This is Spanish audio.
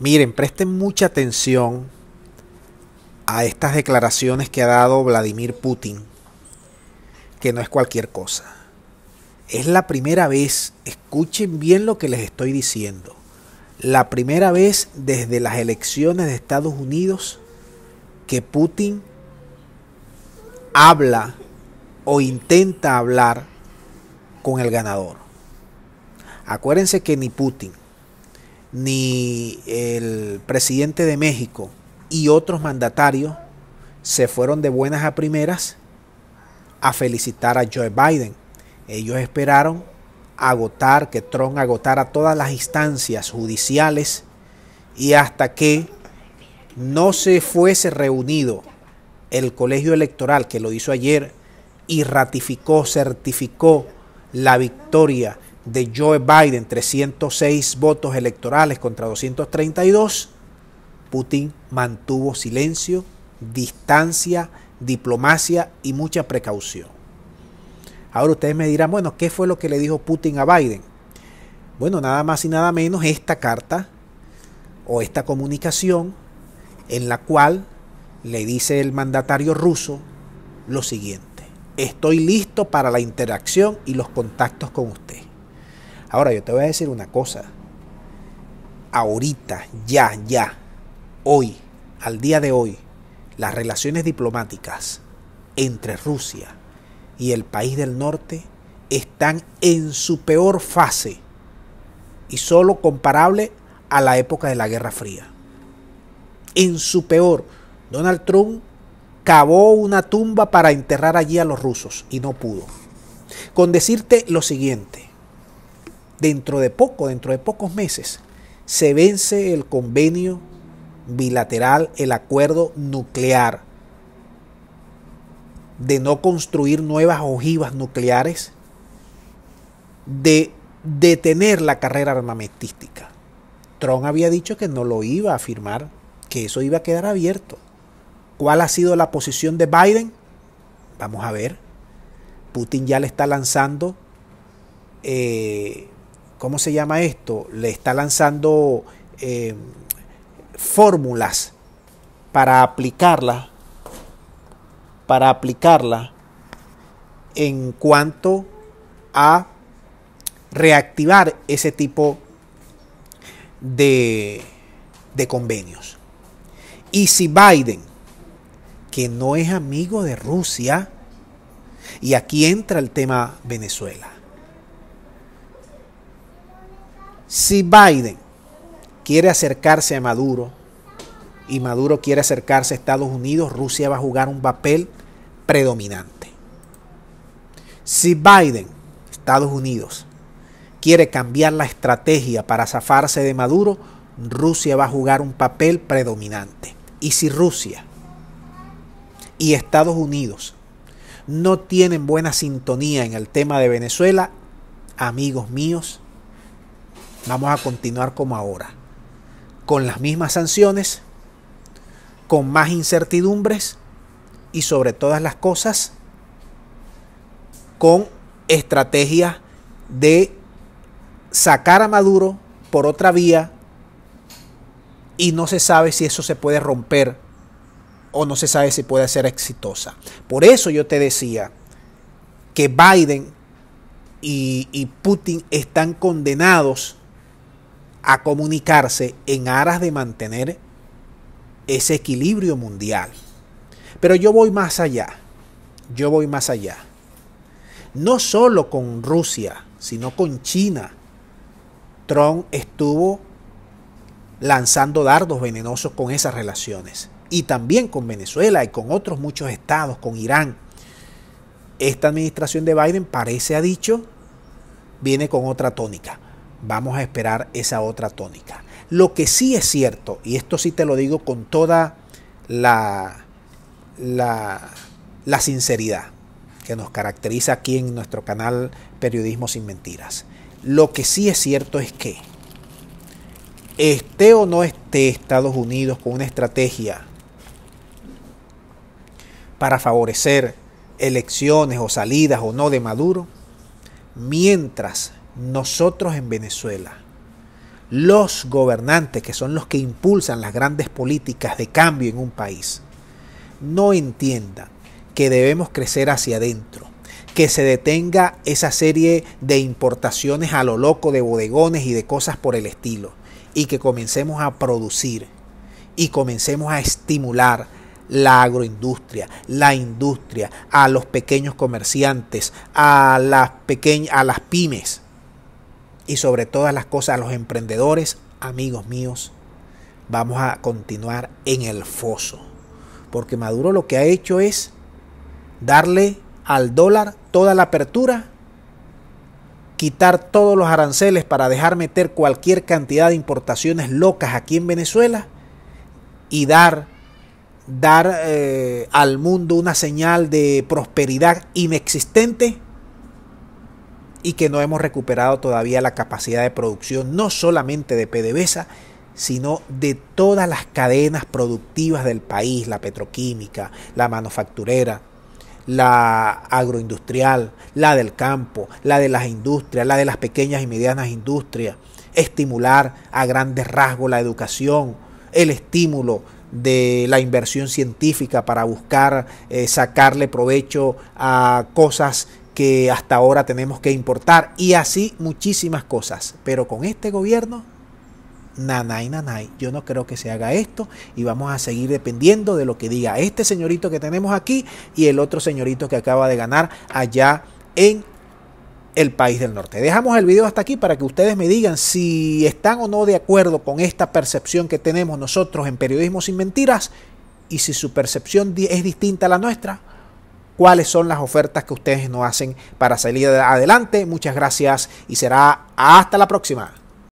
Miren, presten mucha atención a estas declaraciones que ha dado Vladimir Putin, que no es cualquier cosa. Es la primera vez, escuchen bien lo que les estoy diciendo, la primera vez desde las elecciones de Estados Unidos que Putin habla o intenta hablar con el ganador. Acuérdense que ni Putin, ni el presidente de México y otros mandatarios se fueron de buenas a primeras a felicitar a Joe Biden. Ellos esperaron agotar, que Trump agotara todas las instancias judiciales y hasta que no se fuese reunido el colegio electoral que lo hizo ayer y ratificó, certificó la victoria de Joe Biden, 306 votos electorales contra 232, Putin mantuvo silencio, distancia, diplomacia y mucha precaución. Ahora ustedes me dirán, bueno, ¿qué fue lo que le dijo Putin a Biden? Bueno, nada más y nada menos esta carta o esta comunicación en la cual le dice el mandatario ruso lo siguiente, estoy listo para la interacción y los contactos con usted. Ahora yo te voy a decir una cosa. Ahorita, ya, ya, hoy, al día de hoy, las relaciones diplomáticas entre Rusia y el país del norte están en su peor fase y solo comparable a la época de la Guerra Fría. En su peor, Donald Trump cavó una tumba para enterrar allí a los rusos y no pudo. Con decirte lo siguiente, dentro de poco, dentro de pocos meses, se vence el convenio bilateral, el acuerdo nuclear de no construir nuevas ojivas nucleares, de detener la carrera armamentística. Trump había dicho que no lo iba a firmar, que eso iba a quedar abierto. ¿Cuál ha sido la posición de Biden? Vamos a ver. Putin ya le está lanzando eh, ¿cómo se llama esto? Le está lanzando eh, fórmulas para para aplicarla en cuanto a reactivar ese tipo de convenios. Y si Biden, que no es amigo de Rusia, y aquí entra el tema Venezuela, Si Biden quiere acercarse a Maduro y Maduro quiere acercarse a Estados Unidos, Rusia va a jugar un papel predominante. Si Biden, Estados Unidos, quiere cambiar la estrategia para zafarse de Maduro, Rusia va a jugar un papel predominante. Y si Rusia y Estados Unidos no tienen buena sintonía en el tema de Venezuela, amigos míos, Vamos a continuar como ahora, con las mismas sanciones, con más incertidumbres y sobre todas las cosas, con estrategias de sacar a Maduro por otra vía y no se sabe si eso se puede romper o no se sabe si puede ser exitosa. Por eso yo te decía que Biden y, Putin están condenados a comunicarse en aras de mantener ese equilibrio mundial. Pero yo voy más allá, yo voy más allá. No solo con Rusia, sino con China. Trump estuvo lanzando dardos venenosos con esas relaciones. Y también con Venezuela y con otros muchos estados, con Irán. Esta administración de Biden parece, ha dicho, viene con otra tónica vamos a esperar esa otra tónica. Lo que sí es cierto, y esto sí te lo digo con toda la, la, sinceridad que nos caracteriza aquí en nuestro canal Periodismo sin Mentiras. Lo que sí es cierto es que esté o no esté Estados Unidos con una estrategia para favorecer elecciones o salidas o no de Maduro, mientras nosotros en Venezuela, los gobernantes, que son los que impulsan las grandes políticas de cambio en un país, no entiendan que debemos crecer hacia adentro, que se detenga esa serie de importaciones a lo loco de bodegones y de cosas por el estilo, y que comencemos a producir y comencemos a estimular la agroindustria, la industria, a los pequeños comerciantes, a las, pequeñas, a las pymes, y sobre todas las cosas a los emprendedores, amigos míos, vamos a continuar en el foso. Porque Maduro lo que ha hecho es darle al dólar toda la apertura, quitar todos los aranceles para dejar meter cualquier cantidad de importaciones locas aquí en Venezuela y dar, dar eh, al mundo una señal de prosperidad inexistente y que no hemos recuperado todavía la capacidad de producción no solamente de PDVSA, sino de todas las cadenas productivas del país, la petroquímica, la manufacturera, la agroindustrial, la del campo, la de las industrias, la de las pequeñas y medianas industrias, estimular a grandes rasgos la educación, el estímulo de la inversión científica para buscar eh, sacarle provecho a cosas que hasta ahora tenemos que importar y así muchísimas cosas. Pero con este gobierno, nanay, nanay, yo no creo que se haga esto y vamos a seguir dependiendo de lo que diga este señorito que tenemos aquí y el otro señorito que acaba de ganar allá en el país del norte. Dejamos el video hasta aquí para que ustedes me digan si están o no de acuerdo con esta percepción que tenemos nosotros en Periodismo sin Mentiras y si su percepción es distinta a la nuestra cuáles son las ofertas que ustedes nos hacen para salir adelante. Muchas gracias y será hasta la próxima.